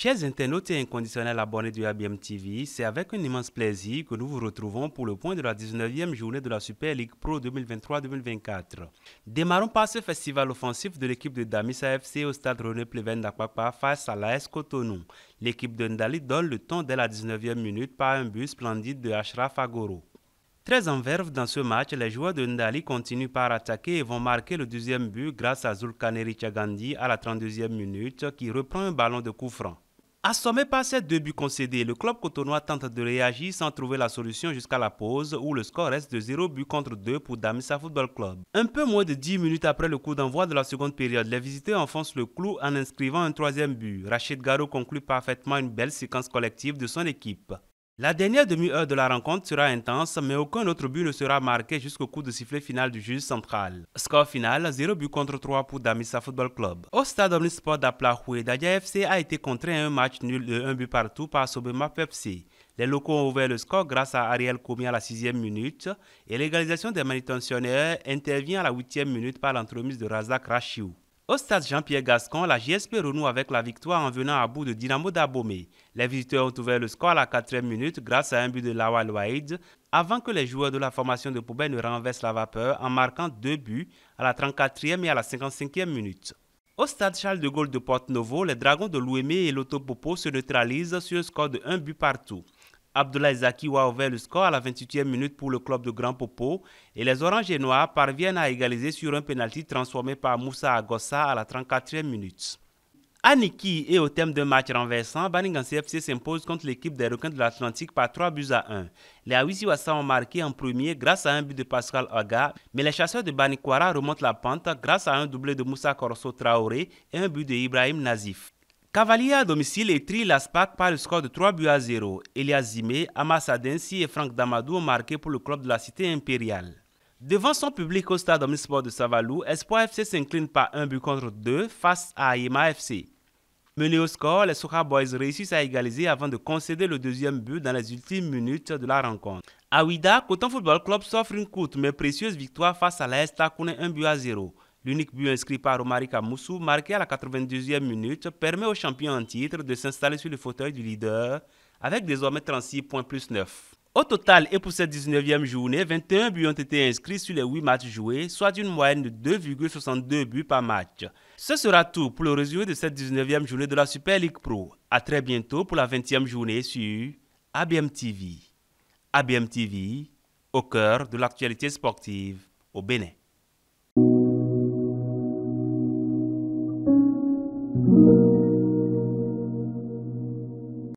Chers internautes et inconditionnels abonnés du ABM TV, c'est avec un immense plaisir que nous vous retrouvons pour le point de la 19e journée de la Super League Pro 2023-2024. Démarrons par ce festival offensif de l'équipe de Damis AFC au stade René Pleven d'Aquapa face à l'AS Cotonou. L'équipe de Ndali donne le temps dès la 19e minute par un but splendide de Ashraf Agoro. Très en verve dans ce match, les joueurs de Ndali continuent par attaquer et vont marquer le deuxième but grâce à Zulkaneri Chagandi à la 32e minute qui reprend un ballon de coup franc. Assommé par ces deux buts concédés, le club cotonnois tente de réagir sans trouver la solution jusqu'à la pause où le score reste de 0 but contre 2 pour Damissa Football Club. Un peu moins de 10 minutes après le coup d'envoi de la seconde période, les visiteurs enfoncent le clou en inscrivant un troisième but. Rachid Garo conclut parfaitement une belle séquence collective de son équipe. La dernière demi-heure de la rencontre sera intense, mais aucun autre but ne sera marqué jusqu'au coup de sifflet final du juge central. Score final, 0 but contre 3 pour Damissa Football Club. Au stade Omnisport d'Aplahoué, Dadia FC a été contré à un match nul de 1 but partout par Sobema Pepsi. Les locaux ont ouvert le score grâce à Ariel Komi à la sixième minute et l'égalisation des manutentionnaires intervient à la huitième minute par l'entremise de Razak Rashiou. Au stade Jean-Pierre Gascon, la JSP renoue avec la victoire en venant à bout de Dynamo d'Abomey. Les visiteurs ont ouvert le score à la quatrième minute grâce à un but de Lawal Waïd avant que les joueurs de la formation de Poubelle ne renversent la vapeur en marquant deux buts à la 34e et à la 55e minute. Au stade Charles de Gaulle de Porte-Novo, les Dragons de Louémé et l'Autopopo se neutralisent sur un score de un but partout. Abdullah Zaki a ouvert le score à la 28e minute pour le club de Grand Popo et les Oranges et Noirs parviennent à égaliser sur un penalty transformé par Moussa Agossa à la 34e minute. À Niki et au thème d'un match renversant, en CFC s'impose contre l'équipe des requins de l'Atlantique par 3 buts à 1. Les Awisiwasa ont marqué en premier grâce à un but de Pascal Aga, mais les chasseurs de Banikwara remontent la pente grâce à un doublé de Moussa Corso Traoré et un but de Ibrahim Nazif. Cavalier à domicile étrit l'ASPAC par le score de 3 buts à 0. Elias Zimé, Amas Adensi et Franck Damadou ont marqué pour le club de la Cité impériale. Devant son public au stade omnisport de Savalou, Espoir FC s'incline par 1 but contre 2 face à Ayema FC. Mené au score, les Soka Boys réussissent à égaliser avant de concéder le deuxième but dans les ultimes minutes de la rencontre. A Ouida, Coton Football Club s'offre une courte mais précieuse victoire face à qu'on est 1 but à 0. L'unique but inscrit par Romari Kamoussou, marqué à la 92e minute, permet au champion en titre de s'installer sur le fauteuil du leader avec désormais 36 points plus 9. Au total et pour cette 19e journée, 21 buts ont été inscrits sur les 8 matchs joués, soit une moyenne de 2,62 buts par match. Ce sera tout pour le résumé de cette 19e journée de la Super League Pro. A très bientôt pour la 20e journée sur ABM TV. ABM TV, au cœur de l'actualité sportive au Bénin.